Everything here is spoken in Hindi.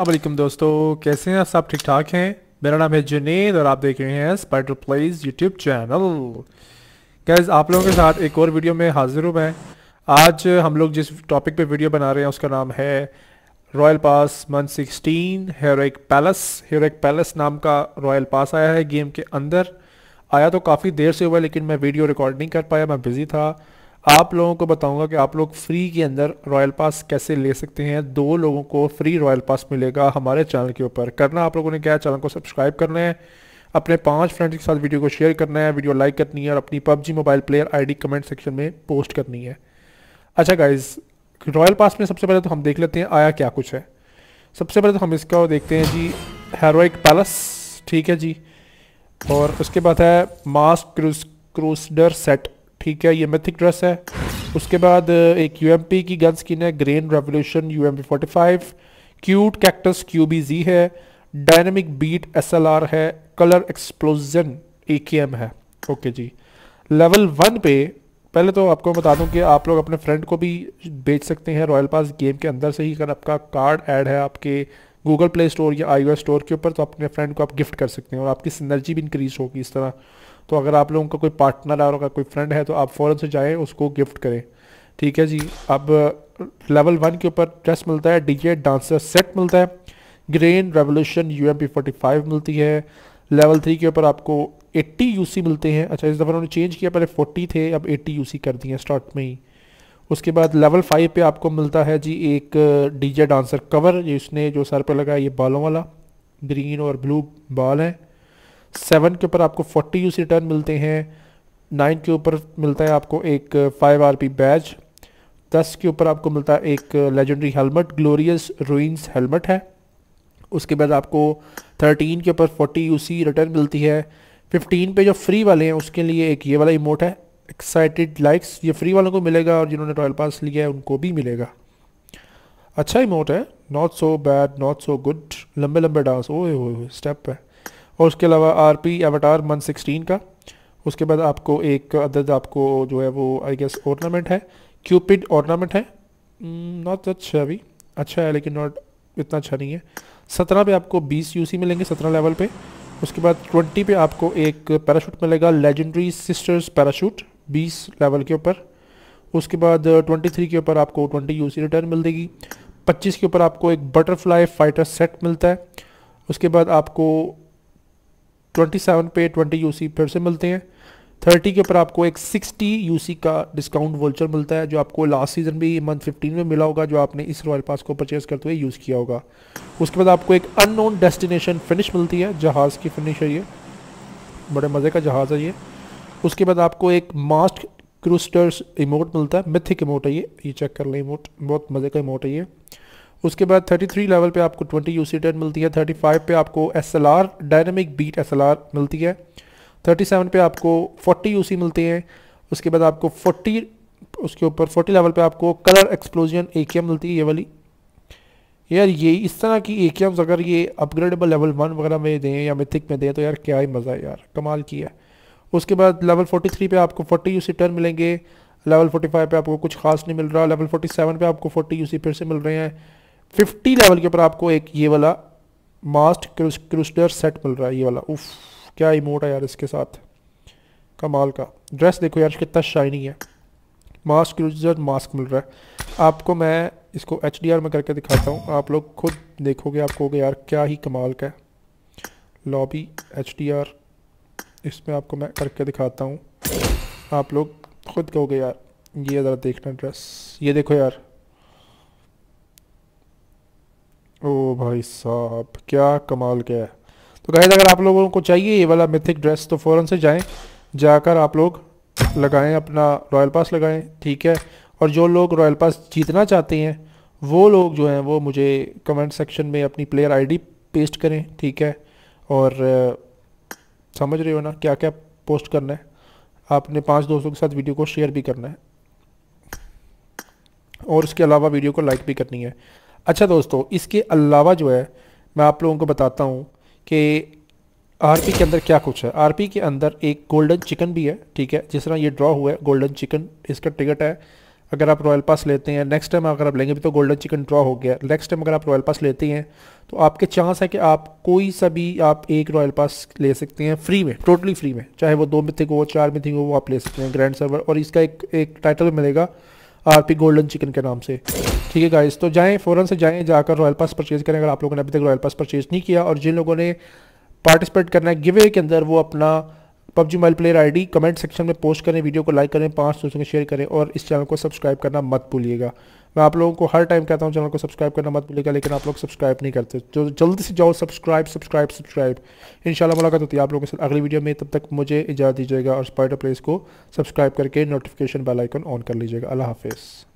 अल्लाम दोस्तों कैसे हैं सब ठीक ठाक हैं मेरा नाम है जुनेद और आप देख रहे हैं spider plays YouTube channel guys आप लोगों के साथ एक और वीडियो में हाजिर हूँ मैं आज हम लोग जिस टॉपिक पे वीडियो बना रहे हैं उसका नाम है royal pass month sixteen heroic palace heroic palace नाम का रॉयल पास आया है गेम के अंदर आया तो काफ़ी देर से हुआ लेकिन मैं वीडियो रिकॉर्ड नहीं कर पाया मैं बिज़ी था आप लोगों को बताऊंगा कि आप लोग फ्री के अंदर रॉयल पास कैसे ले सकते हैं दो लोगों को फ्री रॉयल पास मिलेगा हमारे चैनल के ऊपर करना आप लोगों ने क्या चैनल को सब्सक्राइब करना है अपने पांच फ्रेंड्स के साथ वीडियो को शेयर करना है वीडियो लाइक करनी है और अपनी PUBG mobile player ID comment section में पोस्ट करनी है अच्छा गाइज रॉयल पास में सबसे पहले तो हम देख लेते हैं आया क्या कुछ है सबसे पहले तो हम इसका देखते हैं जी हेरोइक पैलेस ठीक है जी और उसके बाद है मास क्रूस क्रूसडर सेट ठीक है ये मिथिक ड्रेस है उसके बाद एक यू की गन स्किन है grain revolution U M cute cactus Q है डायनेमिक बीट एस है कलर एक्सप्लोजन ए है ओके जी लेवल वन पे पहले तो आपको बता दूं कि आप लोग अपने फ्रेंड को भी बेच सकते हैं रॉयल पास गेम के अंदर से ही अगर आपका कार्ड ऐड है आपके गूगल प्ले स्टोर या आई स्टोर के ऊपर तो अपने फ्रेंड को आप गिफ्ट कर सकते हैं और आपकी सिनर्जी भी इंक्रीज़ होगी इस तरह तो अगर आप लोगों का कोई पार्टनर है और अगर कोई फ्रेंड है तो आप फ़ौरन से जाएँ उसको गिफ्ट करें ठीक है जी अब लेवल वन के ऊपर ड्रेस मिलता है डी डांसर सेट मिलता है grain revolution U M P five मिलती है लेवल थ्री के ऊपर आपको एट्टी यू सी मिलते हैं अच्छा इस दफ़ा उन्होंने चेंज किया पहले फोर्टी थे अब एट्टी यू सी कर दिए स्टार्ट में ही उसके बाद लेवल फाइव पे आपको मिलता है जी एक डीजे डांसर कवर जिसने जो सर पे लगा ये बालों वाला ग्रीन और ब्लू बाल हैं सेवन के ऊपर आपको फोर्टी यूसी रिटर्न मिलते हैं नाइन के ऊपर मिलता है आपको एक फाइव आर पी बैच दस के ऊपर आपको मिलता है एक legendary helmet glorious ruins helmet है उसके बाद आपको थर्टीन के ऊपर फोर्टी यूसी रिटर्न मिलती है फिफ्टीन पे जो फ्री वाले हैं उसके लिए एक ये वाला इमोट है एक्साइटेड लाइक्स ये फ्री वालों को मिलेगा और जिन्होंने रॉयल पास लिया है उनको भी मिलेगा अच्छा इमोट है not so bad not so good लंबे लंबे डांस ओए हो स्टेप है और उसके अलावा R P avatar one sixteen का उसके बाद आपको एक अदद आपको जो है वो आई गेस ऑर्नामेंट है क्यूपिड ऑर्नामेंट है नॉट अच्छा अभी अच्छा है लेकिन नॉट इतना अच्छा नहीं है सत्रह पे आपको बीस सी मिलेंगे सत्रह लेवल पे उसके बाद ट्वेंटी पे आपको एक पैराशूट मिलेगा लेजेंडरी सिस्टर्स पैराशूट बीस लेवल के ऊपर उसके बाद ट्वेंटी uh, थ्री के ऊपर आपको ट्वेंटी यूसी रिटर्न मिल देगी पच्चीस के ऊपर आपको एक बटरफ्लाई फाइटर सेट मिलता है उसके बाद आपको ट्वेंटी सेवन पे ट्वेंटी यूसी फिर से मिलते हैं थर्टी के ऊपर आपको एक सिक्सटी यूसी का डिस्काउंट वोल्चर मिलता है जो आपको लास्ट सीजन भी मंथ फिफ्टीन में मिला होगा जो आपने इस रॉयल पास को परचेज करते हुए यूज़ किया होगा उसके बाद आपको एक अननोन डेस्टिनेशन फिनिश मिलती है जहाज़ की फिनिश है ये बड़े मज़े का जहाज़ है ये उसके बाद आपको एक मास्ट क्रूस्टर्स इमोट मिलता है मिथिक इमोट है ये ये चेक कर लें इमोट बहुत मज़े का इमोट है ये उसके बाद 33 लेवल पे आपको 20 यू सी मिलती है 35 पे आपको S L R dynamic beat S L R मिलती है 37 पे आपको 40 यू सी मिलते हैं उसके बाद आपको 40 उसके ऊपर 40 लेवल पे आपको कलर एक्सप्लोजन ए मिलती है ये वाली यार ये इस तरह की ए अगर ये अपग्रेडेबल लेवल वन वगैरह में दें या मिथिक में दें तो यार क्या ही मज़ा है यार कमाल की है उसके बाद लेवल 43 पे आपको 40 यूसी टर्न मिलेंगे लेवल 45 पे आपको कुछ खास नहीं मिल रहा लेवल 47 पे आपको 40 यूसी फिर से मिल रहे हैं 50 लेवल के ऊपर आपको एक ये वाला मास्ट क्रिस्टर सेट मिल रहा है ये वाला उफ क्या इमोट है यार इसके साथ कमाल का ड्रेस देखो यार कितना शाइनी है मास्क क्रूजर मास्क मिल रहा है आपको मैं इसको एच में करके दिखाता हूँ आप लोग खुद देखोगे आपको यार क्या ही कमाल का है लॉबी एच डी आर इसमें आपको मैं करके दिखाता हूँ आप लोग खुद कहोगे यार ये ज़रा देखना ड्रेस ये देखो यार ओ भाई साहब क्या कमाल क्या है तो गाइस अगर आप लोगों को चाहिए ये वाला मिथिक ड्रेस तो फ़ौर से जाएं जाकर आप लोग लगाएं अपना रॉयल पास लगाएं ठीक है और जो लोग रॉयल पास जीतना चाहते हैं वो लोग जो हैं वो मुझे कमेंट सेक्शन में अपनी प्लेयर आईडी पेस्ट करें ठीक है और समझ रहे हो ना क्या क्या पोस्ट करना है आपने पांच दोस्तों के साथ वीडियो को शेयर भी करना है और उसके अलावा वीडियो को लाइक भी करनी है अच्छा दोस्तों इसके अलावा जो है मैं आप लोगों को बताता हूँ कि आरपी के अंदर क्या कुछ है आरपी के अंदर एक गोल्डन चिकन भी है ठीक है जिस तरह ये ड्रॉ हुआ है गोल्डन चिकन इसका टिकट है अगर आप रॉयल पास लेते हैं नेक्स्ट टाइम अगर आप लेंगे भी तो गोल्डन चिकन ड्रॉ हो गया नेक्स्ट टाइम अगर आप रॉयल पास लेते हैं तो आपके चांस है कि आप कोई सा भी आप एक रॉयल पास ले सकते हैं फ्री में टोटली फ्री में चाहे वो दो मिथिक हो चार मिथिक हो वो आप ले सकते हैं ग्रैंड सर्वर और इसका एक एक टाइटल मिलेगा पी गोल्डन चिकन के नाम से ठीक है गाइज तो जाएँ फ़ौरन से जाएँ जाकर रॉयल पास परचेज़ करें अगर आप लोगों ने अभी तक रॉयल पास परचेज़ नहीं किया और जिन लोगों ने पार्टिसिपेट करना है गिवे के अंदर वो अपना PUBG mobile player ID comment section में पोस्ट करें वीडियो को लाइक करें पांच दोस्तों के शेयर करें और इस चैनल को सब्सक्राइब करना मत भूलिएगा मैं आप लोगों को हर टाइम कहता हूँ चैनल को सब्सक्राइब करना मत भूलिएगा लेकिन आप लोग सब्सक्राइब नहीं करते जो जल्दी से जाओ सब्सक्राइब सब्सक्राइब सब्सक्राइब इन मुलाकात होती है आप लोगों के साथ अगली वीडियो में तब तक मुझे इजाज़त दीजिएगा और स्पाइडर प्लेस को सब्सक्राइब करके नोटिफिकेशन बेल आइकन ऑन कर लीजिएगा अल्लाह हाफिज़